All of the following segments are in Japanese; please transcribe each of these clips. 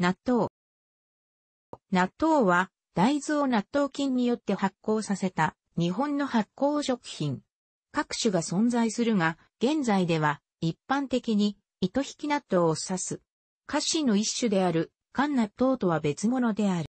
納豆。納豆は大豆を納豆菌によって発酵させた日本の発酵食品。各種が存在するが、現在では一般的に糸引き納豆を指す。菓子の一種である缶納豆とは別物である。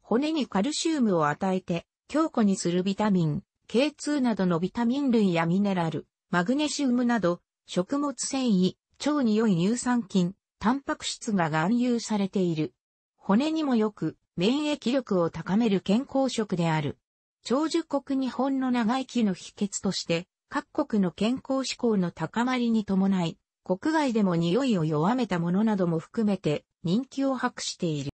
骨にカルシウムを与えて強固にするビタミン、K2 などのビタミン類やミネラル、マグネシウムなど、食物繊維、腸に良い乳酸菌、タンパク質が含有されている。骨にもよく、免疫力を高める健康食である。長寿国日本の長生きの秘訣として、各国の健康志向の高まりに伴い、国外でも匂いを弱めたものなども含めて人気を博している。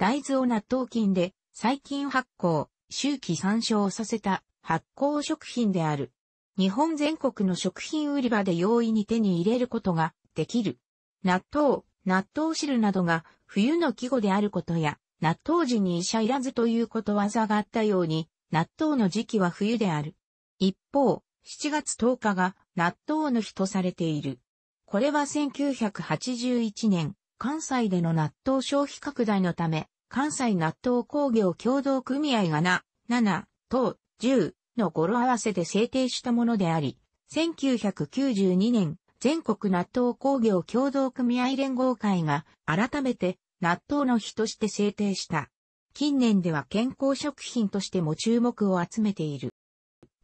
大豆を納豆菌で細菌発酵、周期参照させた発酵食品である。日本全国の食品売り場で容易に手に入れることができる。納豆、納豆汁などが冬の季語であることや、納豆時に医者いらずということわざがあったように、納豆の時期は冬である。一方、7月10日が納豆の日とされている。これは1981年、関西での納豆消費拡大のため、関西納豆工業協同組合がな、7、等、10の語呂合わせで制定したものであり、1992年、全国納豆工業共同組合連合会が改めて納豆の日として制定した。近年では健康食品としても注目を集めている。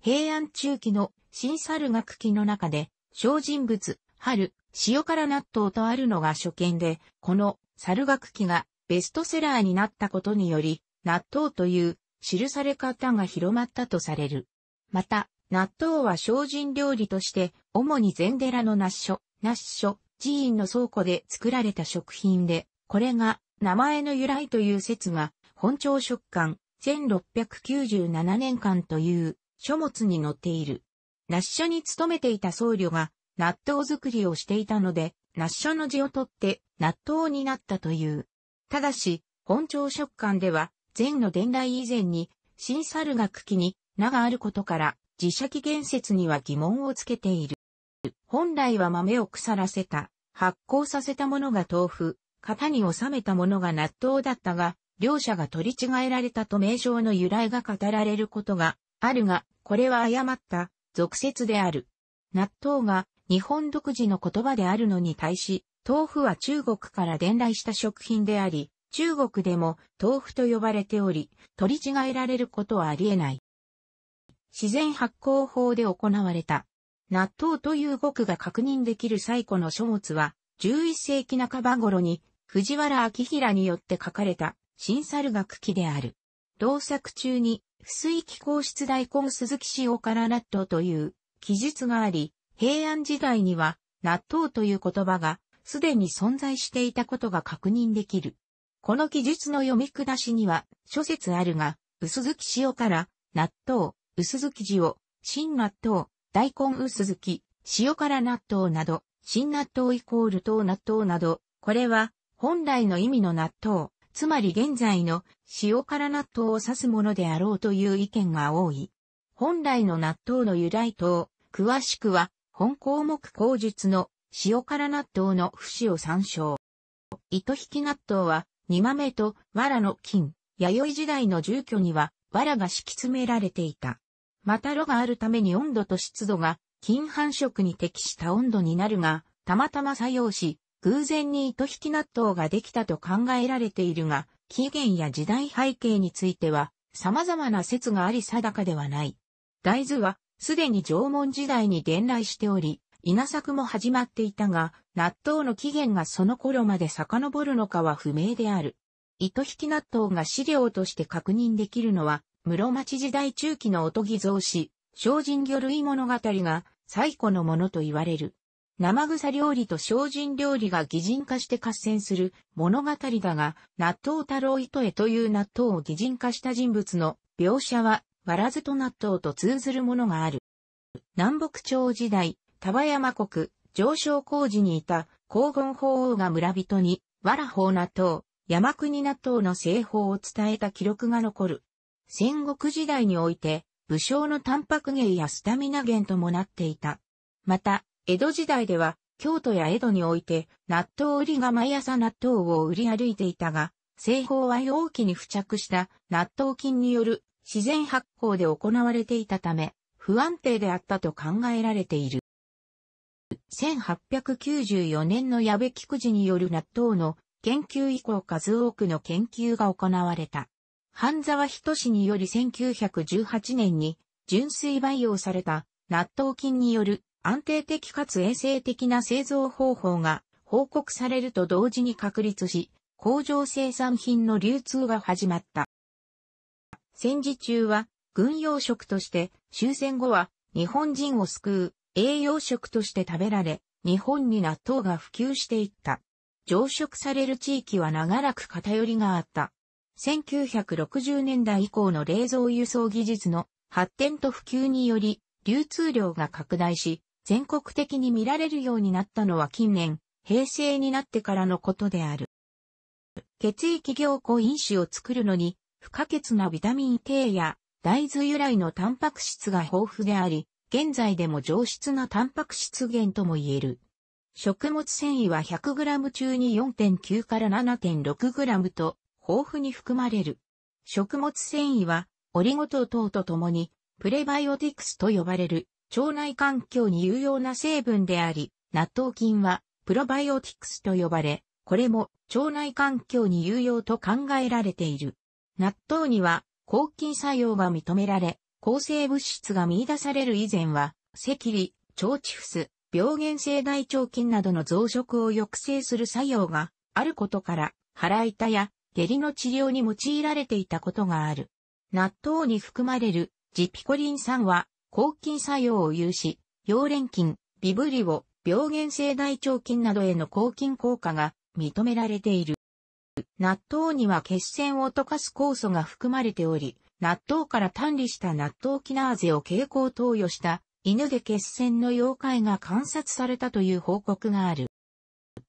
平安中期の新猿学期の中で、小人物、春、塩辛納豆とあるのが初見で、この猿楽器がベストセラーになったことにより、納豆という記され方が広まったとされる。また、納豆は精進料理として、主に禅寺の納書、納書、寺院の倉庫で作られた食品で、これが名前の由来という説が、本朝食館、1697年間という書物に載っている。納書に勤めていた僧侶が納豆作りをしていたので、納書の字を取って納豆になったという。ただし、本朝食館では、禅の伝来以前に、新猿が茎に名があることから、自社起説には疑問をつけている。本来は豆を腐らせた、発酵させたものが豆腐、型に収めたものが納豆だったが、両者が取り違えられたと名称の由来が語られることがあるが、これは誤った、俗説である。納豆が日本独自の言葉であるのに対し、豆腐は中国から伝来した食品であり、中国でも豆腐と呼ばれており、取り違えられることはあり得ない。自然発酵法で行われた。納豆という語句が確認できる最古の書物は、11世紀半ば頃に藤原明平によって書かれた新猿学記である。同作中に、不水気皇室大根鈴木塩から納豆という記述があり、平安時代には納豆という言葉がすでに存在していたことが確認できる。この記述の読み下しには諸説あるが、薄月塩から納豆、薄づき塩、新納豆、大根薄づき、塩辛納豆など、新納豆イコール糖納豆など、これは本来の意味の納豆、つまり現在の塩辛納豆を指すものであろうという意見が多い。本来の納豆の由来と、詳しくは本項目口述の塩辛納豆の節を参照。糸引き納豆は、煮豆と藁の金、弥生時代の住居には藁が敷き詰められていた。また炉があるために温度と湿度が近繁殖に適した温度になるが、たまたま作用し、偶然に糸引き納豆ができたと考えられているが、起源や時代背景については、様々な説があり定かではない。大豆は、すでに縄文時代に伝来しており、稲作も始まっていたが、納豆の起源がその頃まで遡るのかは不明である。糸引き納豆が資料として確認できるのは、室町時代中期のおとぎ造詞、精進魚類物語が最古のものと言われる。生臭料理と精進料理が擬人化して合戦する物語だが、納豆太郎糸へという納豆を擬人化した人物の描写は、わらずと納豆と通ずるものがある。南北朝時代、丹波山国、上昇工事にいた黄金法王が村人に、わら法納豆、山国納豆の製法を伝えた記録が残る。戦国時代において、武将のタンパク源やスタミナ源ともなっていた。また、江戸時代では、京都や江戸において、納豆売りが毎朝納豆を売り歩いていたが、製法は容器に付着した納豆菌による自然発酵で行われていたため、不安定であったと考えられている。1894年の矢部菊池による納豆の研究以降数多くの研究が行われた。半沢仁により1918年に純粋培養された納豆菌による安定的かつ衛生的な製造方法が報告されると同時に確立し、工場生産品の流通が始まった。戦時中は軍用食として終戦後は日本人を救う栄養食として食べられ、日本に納豆が普及していった。常食される地域は長らく偏りがあった。1960年代以降の冷蔵輸送技術の発展と普及により流通量が拡大し、全国的に見られるようになったのは近年、平成になってからのことである。血液凝固因子を作るのに不可欠なビタミン K や大豆由来のタンパク質が豊富であり、現在でも上質なタンパク質源とも言える。食物繊維は 100g 中に4.9から 7.6g と豊富に含まれる。食物繊維は、オリゴ糖等とともに、プレバイオティクスと呼ばれる、腸内環境に有用な成分であり、納豆菌は、プロバイオティクスと呼ばれ、これも腸内環境に有用と考えられている。納豆には抗菌作用が認められ、抗生物質が見出される以前は、赤痢、腸チフス、病原性大腸菌などの増殖を抑制する作用があることから、腹痛や下痢の治療に用いられていたことがある。納豆に含まれるジピコリン酸は抗菌作用を有し、溶連菌、ビブリオ、病原性大腸菌などへの抗菌効果が認められている。納豆には血栓を溶かす酵素が含まれており、納豆から単理した納豆キナーゼを経口投与した犬で血栓の溶解が観察されたという報告がある。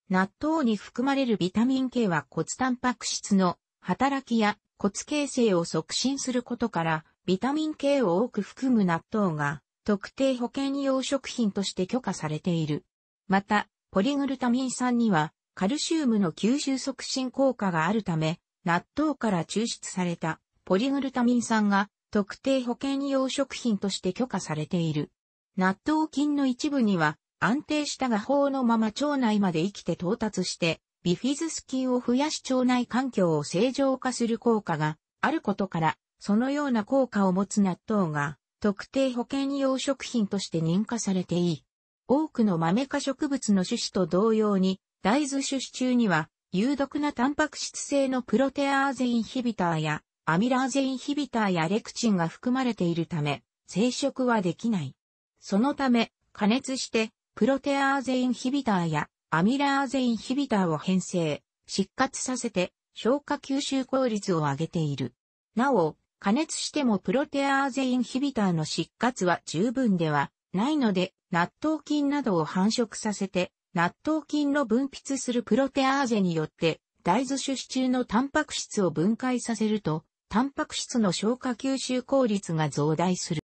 納豆に含まれるビタミン K は骨タンパク質の働きや骨形成を促進することから、ビタミン K を多く含む納豆が特定保険用食品として許可されている。また、ポリグルタミン酸にはカルシウムの吸収促進効果があるため、納豆から抽出されたポリグルタミン酸が特定保険用食品として許可されている。納豆菌の一部には安定した画法のまま腸内まで生きて到達して、ビフィズス菌を増やし腸内環境を正常化する効果があることから、そのような効果を持つ納豆が特定保健用食品として認可されていい。多くの豆科植物の種子と同様に、大豆種子中には有毒なタンパク質性のプロテアーゼインヒビターやアミラーゼインヒビターやレクチンが含まれているため、生殖はできない。そのため、加熱してプロテアーゼインヒビターやアミラーゼインヒビターを編成、失活させて消化吸収効率を上げている。なお、加熱してもプロテアーゼインヒビターの失活は十分ではないので、納豆菌などを繁殖させて、納豆菌の分泌するプロテアーゼによって、大豆種子中のタンパク質を分解させると、タンパク質の消化吸収効率が増大する。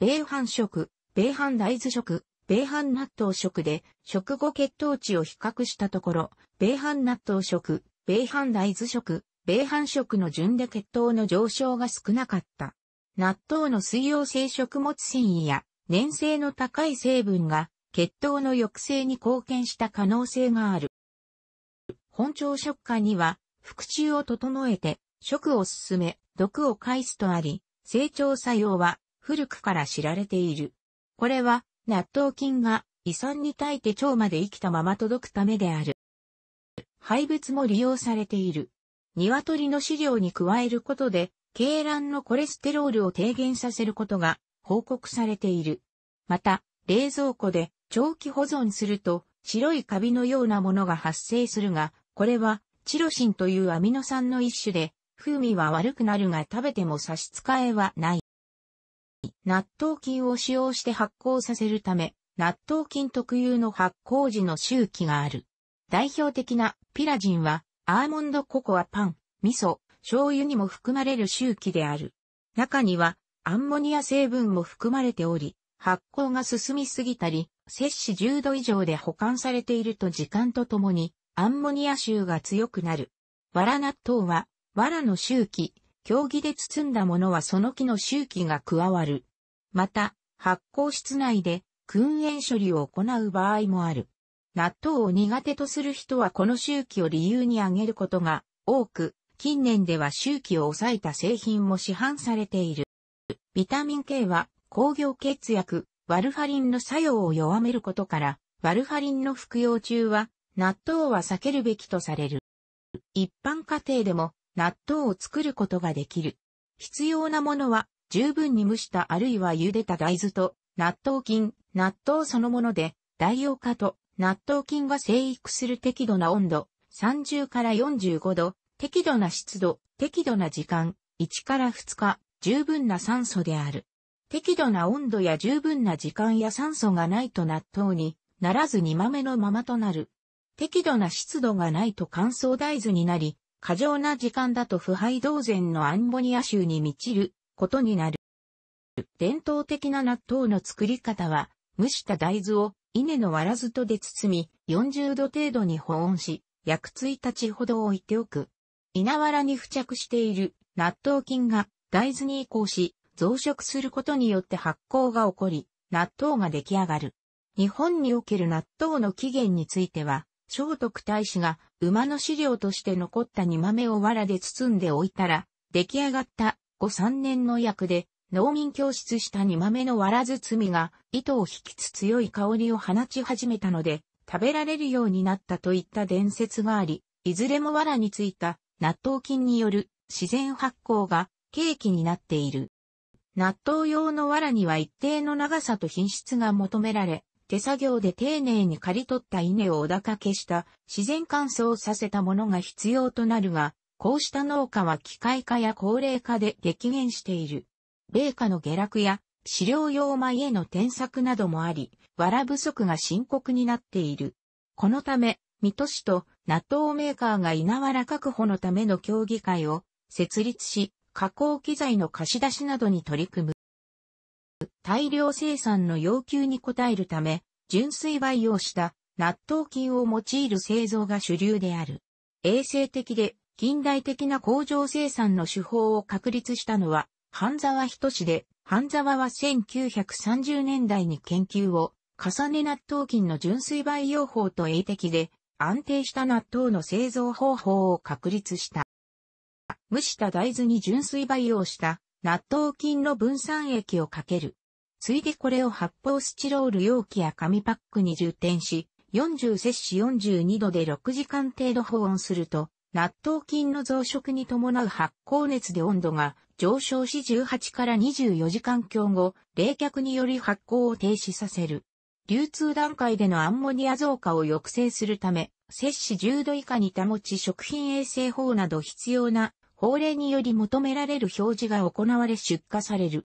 米飯食、米飯大豆食、米飯納豆食で食後血糖値を比較したところ、米飯納豆食、米飯大豆食、米飯食の順で血糖の上昇が少なかった。納豆の水溶性食物繊維や粘性の高い成分が血糖の抑制に貢献した可能性がある。本朝食家には、腹中を整えて、食を進め、毒を返すとあり、成長作用は古くから知られている。これは納豆菌が胃酸に耐えて腸まで生きたまま届くためである。廃物も利用されている。鶏の飼料に加えることで、鶏卵のコレステロールを低減させることが報告されている。また、冷蔵庫で長期保存すると白いカビのようなものが発生するが、これはチロシンというアミノ酸の一種で、風味は悪くなるが食べても差し支えはない。納豆菌を使用して発酵させるため、納豆菌特有の発酵時の周期がある。代表的なピラジンは、アーモンドココアパン、味噌、醤油にも含まれる周期である。中には、アンモニア成分も含まれており、発酵が進みすぎたり、摂氏10度以上で保管されていると時間とともに、アンモニア臭が強くなる。わら納豆は、わらの周期、競技で包んだものはその木の周期が加わる。また、発酵室内で訓煙処理を行う場合もある。納豆を苦手とする人はこの周期を理由に挙げることが多く、近年では周期を抑えた製品も市販されている。ビタミン K は工業血薬、ワルファリンの作用を弱めることから、ワルファリンの服用中は納豆は避けるべきとされる。一般家庭でも納豆を作ることができる。必要なものは、十分に蒸したあるいは茹でた大豆と、納豆菌、納豆そのもので、代用化と、納豆菌が生育する適度な温度、30から45度、適度な湿度、適度な時間、1から2日、十分な酸素である。適度な温度や十分な時間や酸素がないと納豆にならず煮豆のままとなる。適度な湿度がないと乾燥大豆になり、過剰な時間だと腐敗同然のアンボニア州に満ちることになる。伝統的な納豆の作り方は、蒸した大豆を稲のわらずとで包み、40度程度に保温し、約1日ほど置いておく。稲わらに付着している納豆菌が大豆に移行し、増殖することによって発酵が起こり、納豆が出来上がる。日本における納豆の起源については、聖徳太子が馬の飼料として残った煮豆を藁で包んでおいたら、出来上がった後3年の薬で、農民教室した煮豆の藁包みが、糸を引きつ強い香りを放ち始めたので、食べられるようになったといった伝説があり、いずれも藁についた納豆菌による自然発酵が契機になっている。納豆用の藁には一定の長さと品質が求められ、手作業で丁寧に刈り取った稲をおだかけした自然乾燥させたものが必要となるが、こうした農家は機械化や高齢化で激減している。米価の下落や飼料用米への転作などもあり、藁不足が深刻になっている。このため、水戸市と納豆メーカーが稲藁確保のための協議会を設立し、加工機材の貸し出しなどに取り組む。大量生産の要求に応えるため、純粋培養した納豆菌を用いる製造が主流である。衛生的で近代的な工場生産の手法を確立したのは、半沢仁で、半沢は1930年代に研究を重ね納豆菌の純粋培養法と衛的で安定した納豆の製造方法を確立した。蒸した大豆に純粋培養した納豆菌の分散液をかける。ついでこれを発泡スチロール容器や紙パックに充填し、40摂氏42度で6時間程度保温すると、納豆菌の増殖に伴う発酵熱で温度が上昇し18から24時間強後、冷却により発酵を停止させる。流通段階でのアンモニア増加を抑制するため、摂氏10度以下に保ち食品衛生法など必要な法令により求められる表示が行われ出荷される。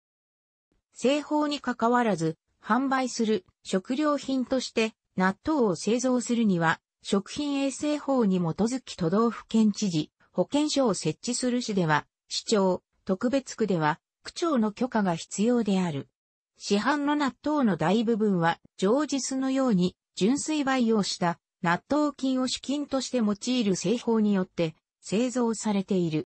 製法にかかわらず、販売する食料品として納豆を製造するには、食品衛生法に基づき都道府県知事、保健所を設置する市では、市長、特別区では、区長の許可が必要である。市販の納豆の大部分は、常日のように純粋培養した納豆菌を主菌として用いる製法によって製造されている。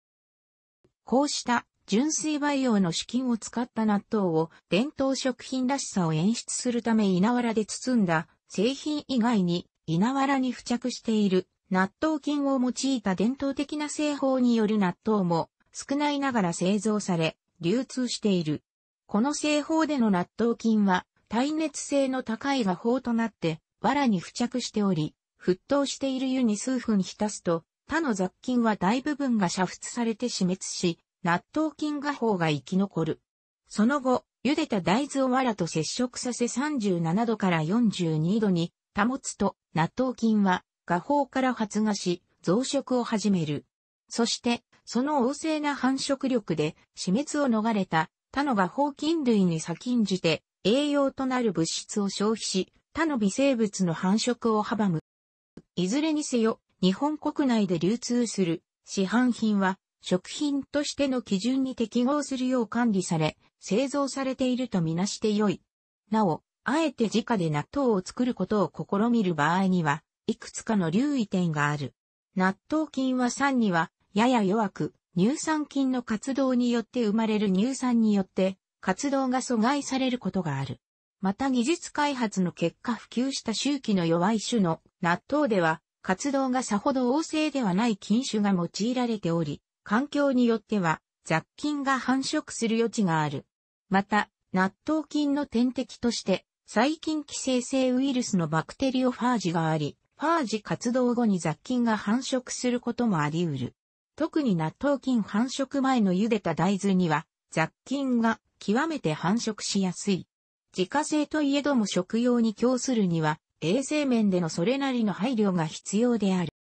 こうした純粋培養の資金を使った納豆を伝統食品らしさを演出するため稲わらで包んだ製品以外に稲わらに付着している納豆菌を用いた伝統的な製法による納豆も少ないながら製造され流通している。この製法での納豆菌は耐熱性の高い画法となって藁に付着しており、沸騰している湯に数分浸すと他の雑菌は大部分が煮沸されて死滅し、納豆菌が方が生き残る。その後、茹でた大豆を藁と接触させ37度から42度に保つと、納豆菌は画法から発芽し、増殖を始める。そして、その旺盛な繁殖力で死滅を逃れた他の画法菌類に先んじて栄養となる物質を消費し、他の微生物の繁殖を阻む。いずれにせよ、日本国内で流通する市販品は食品としての基準に適合するよう管理され、製造されているとみなして良い。なお、あえて自家で納豆を作ることを試みる場合には、いくつかの留意点がある。納豆菌は酸には、やや弱く、乳酸菌の活動によって生まれる乳酸によって、活動が阻害されることがある。また技術開発の結果普及した周期の弱い種の納豆では、活動がさほど旺盛ではない菌種が用いられており、環境によっては雑菌が繁殖する余地がある。また、納豆菌の天敵として、細菌寄生性ウイルスのバクテリオファージがあり、ファージ活動後に雑菌が繁殖することもあり得る。特に納豆菌繁殖前の茹でた大豆には、雑菌が極めて繁殖しやすい。自家製といえども食用に供するには、衛生面でのそれなりの配慮が必要である。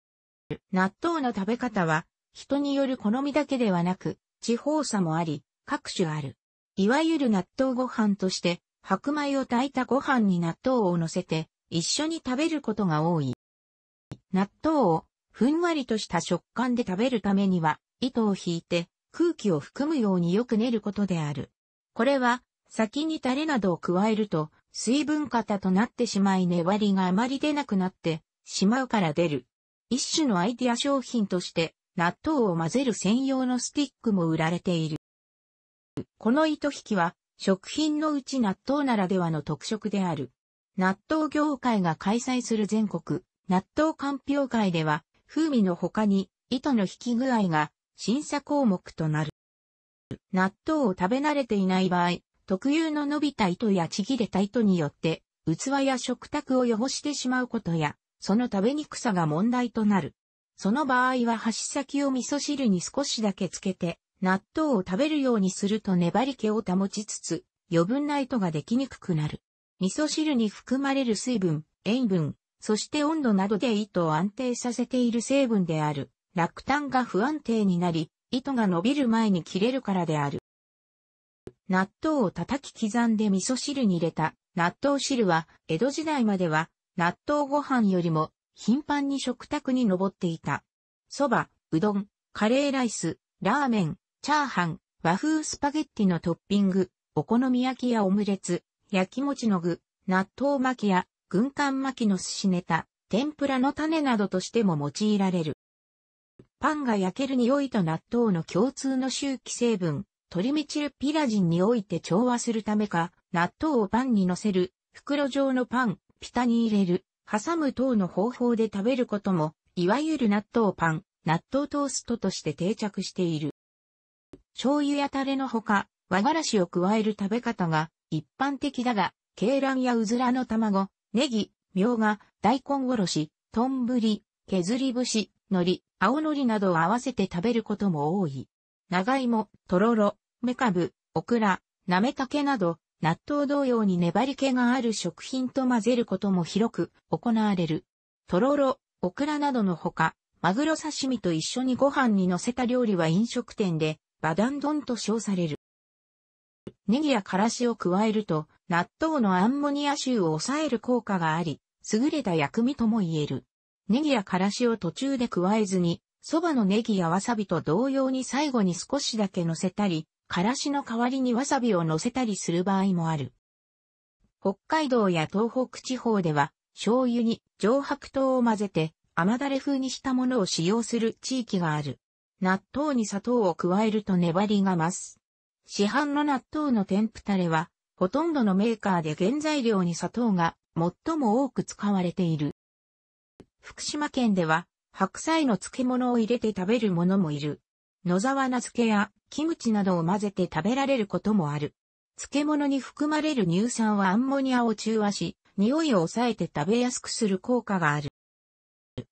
納豆の食べ方は、人による好みだけではなく、地方差もあり、各種ある。いわゆる納豆ご飯として、白米を炊いたご飯に納豆を乗せて、一緒に食べることが多い。納豆を、ふんわりとした食感で食べるためには、糸を引いて、空気を含むようによく練ることである。これは、先にタレなどを加えると、水分型となってしまい粘りがあまり出なくなってしまうから出る。一種のアイディア商品として納豆を混ぜる専用のスティックも売られている。この糸引きは食品のうち納豆ならではの特色である。納豆業界が開催する全国納豆鑑評会では風味の他に糸の引き具合が審査項目となる。納豆を食べ慣れていない場合、特有の伸びた糸やちぎれた糸によって、器や食卓を汚してしまうことや、その食べにくさが問題となる。その場合は箸先を味噌汁に少しだけつけて、納豆を食べるようにすると粘り気を保ちつつ、余分な糸ができにくくなる。味噌汁に含まれる水分、塩分、そして温度などで糸を安定させている成分である、落胆が不安定になり、糸が伸びる前に切れるからである。納豆を叩き刻んで味噌汁に入れた納豆汁は、江戸時代までは、納豆ご飯よりも、頻繁に食卓に上っていた。蕎麦、うどん、カレーライス、ラーメン、チャーハン、和風スパゲッティのトッピング、お好み焼きやオムレツ、焼き餅の具、納豆巻きや、軍艦巻きの寿司ネタ、天ぷらの種などとしても用いられる。パンが焼ける匂いと納豆の共通の周期成分、トリメチルピラジンにおいて調和するためか、納豆をパンに乗せる、袋状のパン、ピタに入れる、挟む等の方法で食べることも、いわゆる納豆パン、納豆トーストとして定着している。醤油やタレのほか、和がらしを加える食べ方が一般的だが、鶏卵やうずらの卵、ネギ、みょうが、大根おろし、とんぶり、削り節、海苔、青海苔などを合わせて食べることも多い。長芋、とろろ、めかぶ、オクラ、なめたけなど、納豆同様に粘り気がある食品と混ぜることも広く行われる。とろろ、オクラなどのほか、マグロ刺身と一緒にご飯に乗せた料理は飲食店で、バダン丼と称される。ネギやからしを加えると、納豆のアンモニア臭を抑える効果があり、優れた薬味とも言える。ネギやからしを途中で加えずに、蕎麦のネギやわさびと同様に最後に少しだけ乗せたり、からしの代わりにわさびを乗せたりする場合もある。北海道や東北地方では、醤油に上白糖を混ぜて甘だれ風にしたものを使用する地域がある。納豆に砂糖を加えると粘りが増す。市販の納豆の添付タレは、ほとんどのメーカーで原材料に砂糖が最も多く使われている。福島県では白菜の漬物を入れて食べるものもいる。野沢菜漬けやキムチなどを混ぜて食べられることもある。漬物に含まれる乳酸はアンモニアを中和し、匂いを抑えて食べやすくする効果がある。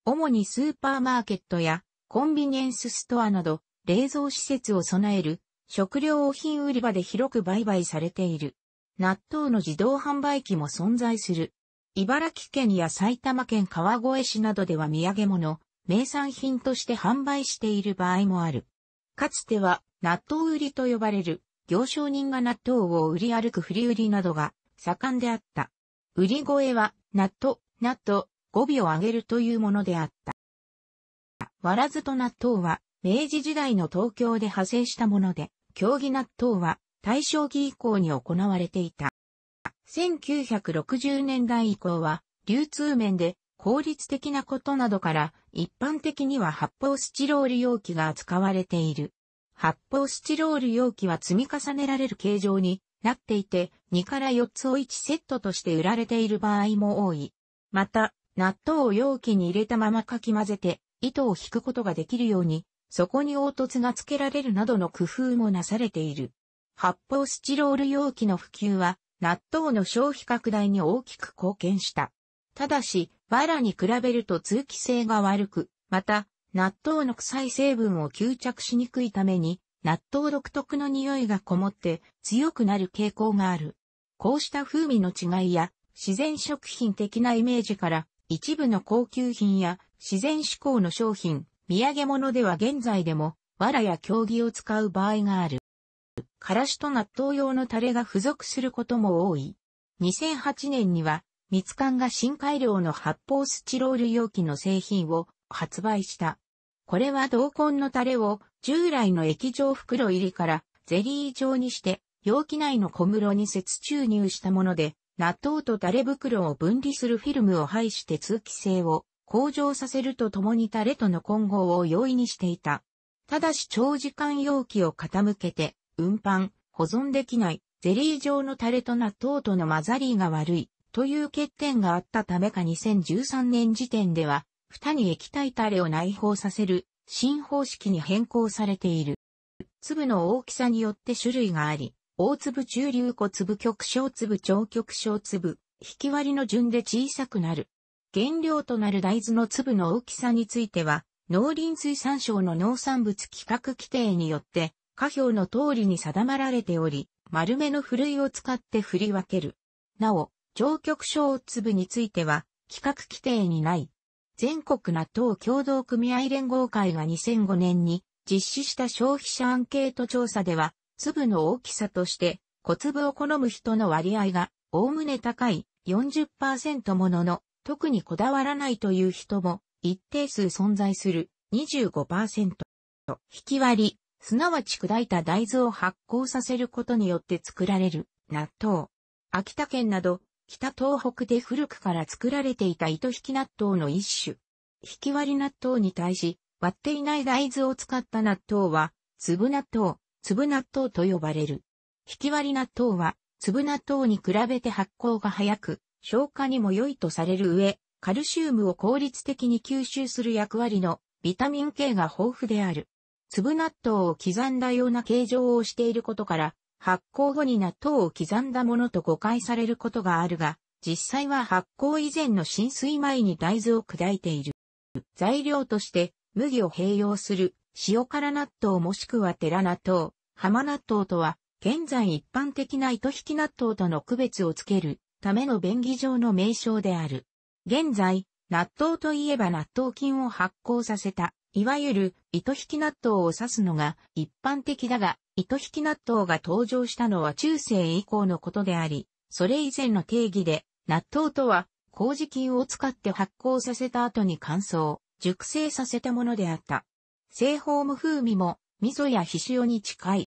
主にスーパーマーケットやコンビニエンスストアなど冷蔵施設を備える食料品売り場で広く売買されている。納豆の自動販売機も存在する。茨城県や埼玉県川越市などでは土産物、名産品として販売している場合もある。かつては、納豆売りと呼ばれる、行商人が納豆を売り歩く振り売りなどが盛んであった。売り声は、納豆、納豆、語尾を上げるというものであった。わらずと納豆は、明治時代の東京で派生したもので、競技納豆は、大正期以降に行われていた。1960年代以降は、流通面で効率的なことなどから、一般的には発泡スチロール容器が扱われている。発泡スチロール容器は積み重ねられる形状になっていて、2から4つを1セットとして売られている場合も多い。また、納豆を容器に入れたままかき混ぜて、糸を引くことができるように、そこに凹凸がつけられるなどの工夫もなされている。発泡スチロール容器の普及は、納豆の消費拡大に大きく貢献した。ただし、バラに比べると通気性が悪く、また、納豆の臭い成分を吸着しにくいために、納豆独特の匂いがこもって強くなる傾向がある。こうした風味の違いや自然食品的なイメージから一部の高級品や自然志向の商品、土産物では現在でも藁や競技を使う場合がある。からしと納豆用のタレが付属することも多い。2008年には密館が新改良の発泡スチロール容器の製品を発売した。これは同梱のタレを従来の液状袋入りからゼリー状にして容器内の小室に接注入したもので、納豆とタレ袋を分離するフィルムを配して通気性を向上させるとともにタレとの混合を容易にしていた。ただし長時間容器を傾けて運搬、保存できないゼリー状のタレと納豆との混ざりが悪いという欠点があったためか2013年時点では、蓋に液体タレを内包させる新方式に変更されている。粒の大きさによって種類があり、大粒中流小粒極小粒超極小粒、引き割りの順で小さくなる。原料となる大豆の粒の大きさについては、農林水産省の農産物規格規定によって、下表の通りに定まられており、丸めのふるいを使って振り分ける。なお、超極小粒については、企画規定にない。全国納豆共同組合連合会が2005年に実施した消費者アンケート調査では、粒の大きさとして、小粒を好む人の割合が、おおむね高い40%ものの、特にこだわらないという人も、一定数存在する25%。引き割り、すなわち砕いた大豆を発酵させることによって作られる納豆。秋田県など北東北で古くから作られていた糸引き納豆の一種。引き割り納豆に対し、割っていない大豆を使った納豆は、粒納豆、粒納豆と呼ばれる。引き割り納豆は、粒納豆に比べて発酵が早く、消化にも良いとされる上、カルシウムを効率的に吸収する役割のビタミン K が豊富である。粒納豆を刻んだような形状をしていることから、発酵後に納豆を刻んだものと誤解されることがあるが、実際は発酵以前の浸水前に大豆を砕いている。材料として、麦を併用する、塩辛納豆もしくは寺納豆、浜納豆とは、現在一般的な糸引き納豆との区別をつけるための便宜上の名称である。現在、納豆といえば納豆菌を発酵させた、いわゆる糸引き納豆を指すのが一般的だが、糸引き納豆が登場したのは中世以降のことであり、それ以前の定義で、納豆とは、麹菌を使って発酵させた後に乾燥、熟成させたものであった。製法も風味も、味噌や皮塩に近い。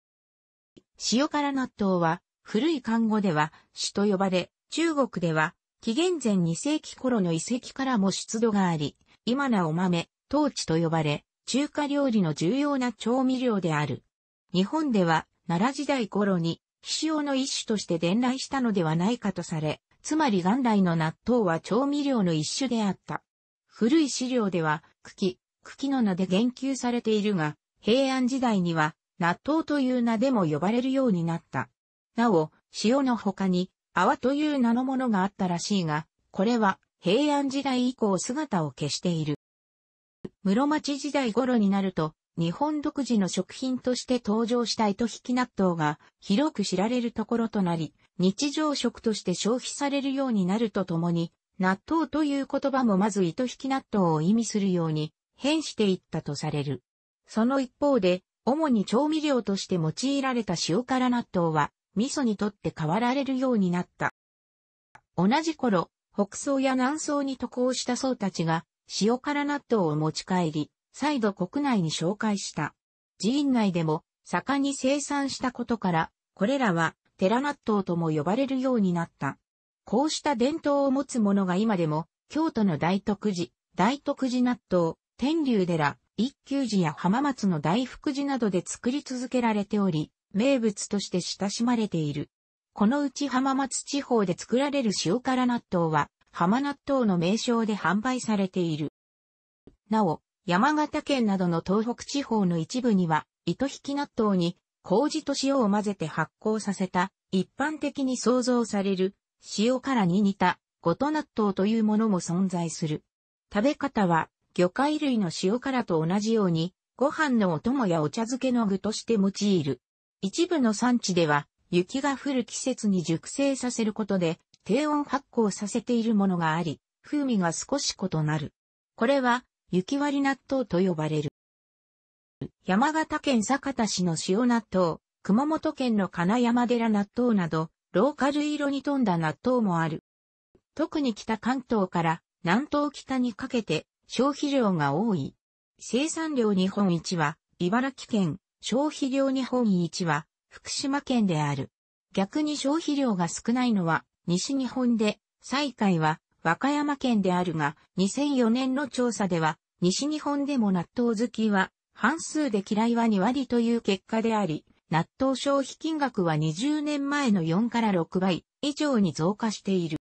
塩辛納豆は、古い漢語では、種と呼ばれ、中国では、紀元前2世紀頃の遺跡からも出土があり、今なお豆、当地と呼ばれ、中華料理の重要な調味料である。日本では奈良時代頃に、皮脂の一種として伝来したのではないかとされ、つまり元来の納豆は調味料の一種であった。古い資料では、茎、茎の名で言及されているが、平安時代には、納豆という名でも呼ばれるようになった。なお、塩の他に、泡という名のものがあったらしいが、これは平安時代以降姿を消している。室町時代頃になると、日本独自の食品として登場した糸引き納豆が広く知られるところとなり、日常食として消費されるようになるとともに、納豆という言葉もまず糸引き納豆を意味するように変していったとされる。その一方で、主に調味料として用いられた塩辛納豆は、味噌にとって変わられるようになった。同じ頃、北宋や南宋に渡航した僧たちが、塩辛納豆を持ち帰り、再度国内に紹介した。寺院内でも盛んに生産したことから、これらは寺納豆とも呼ばれるようになった。こうした伝統を持つ者が今でも、京都の大徳寺、大徳寺納豆、天竜寺、一休寺や浜松の大福寺などで作り続けられており、名物として親しまれている。このうち浜松地方で作られる塩辛納豆は、浜納豆の名称で販売されている。なお、山形県などの東北地方の一部には、糸引き納豆に、麹と塩を混ぜて発酵させた、一般的に想像される、塩辛に似た、ごと納豆というものも存在する。食べ方は、魚介類の塩辛と同じように、ご飯のお供やお茶漬けの具として用いる。一部の産地では、雪が降る季節に熟成させることで、低温発酵させているものがあり、風味が少し異なる。これは、雪割納豆と呼ばれる。山形県酒田市の塩納豆、熊本県の金山寺納豆など、ローカル色に富んだ納豆もある。特に北関東から南東北にかけて消費量が多い。生産量日本一は茨城県、消費量日本一は福島県である。逆に消費量が少ないのは西日本で、最下位は和歌山県であるが、2004年の調査では、西日本でも納豆好きは、半数で嫌いは2割という結果であり、納豆消費金額は20年前の4から6倍以上に増加している。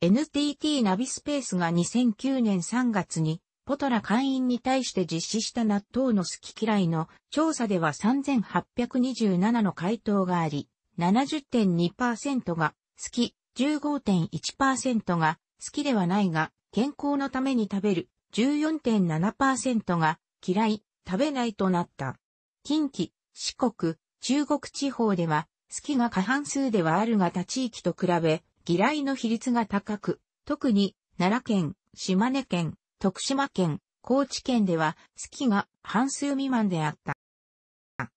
NTT ナビスペースが2009年3月に、ポトラ会員に対して実施した納豆の好き嫌いの調査では3827の回答があり、70.2%が好き、15.1%が好きではないが健康のために食べる、14.7%が嫌い、食べないとなった。近畿、四国、中国地方では好きが過半数ではあるが他地域と比べ嫌いの比率が高く、特に奈良県、島根県、徳島県、高知県では好きが半数未満であった。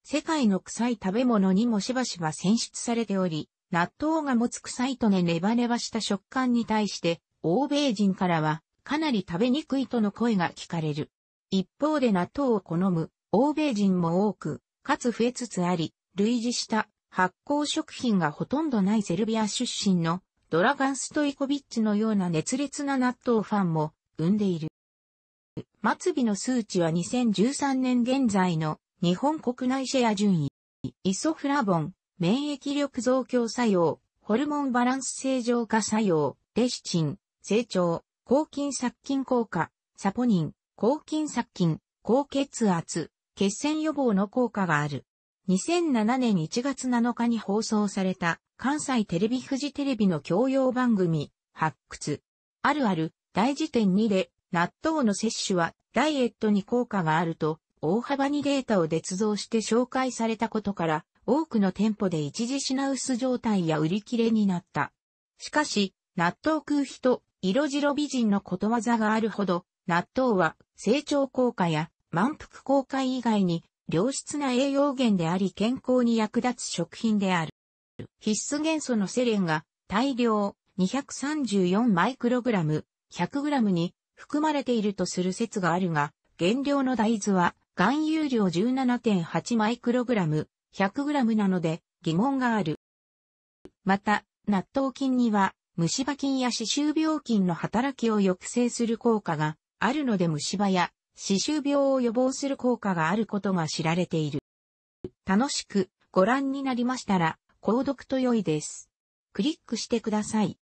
世界の臭い食べ物にもしばしば選出されており、納豆が持つ臭いとねネバネバした食感に対して、欧米人からは、かなり食べにくいとの声が聞かれる。一方で納豆を好む、欧米人も多く、かつ増えつつあり、類似した発酵食品がほとんどないセルビア出身のドラガン・ストイコビッチのような熱烈な納豆ファンも生んでいる。末尾の数値は2013年現在の日本国内シェア順位。イソフラボン、免疫力増強作用、ホルモンバランス正常化作用、レシチン、成長、抗菌殺菌効果、サポニン、抗菌殺菌、高血圧、血栓予防の効果がある。2007年1月7日に放送された関西テレビ富士テレビの教養番組、発掘。あるある、大辞典2で、納豆の摂取はダイエットに効果があると、大幅にデータを捏造して紹介されたことから、多くの店舗で一時品薄状態や売り切れになった。しかし、納豆食う人、色白美人のことわざがあるほど、納豆は成長効果や満腹効果以外に良質な栄養源であり健康に役立つ食品である。必須元素のセレンが大量234マイクログラム100グラムに含まれているとする説があるが、原料の大豆は含有量17.8マイクログラム 100g なので疑問がある。また、納豆菌には虫歯菌や歯周病菌の働きを抑制する効果があるので虫歯や歯周病を予防する効果があることが知られている。楽しくご覧になりましたら、購読と良いです。クリックしてください。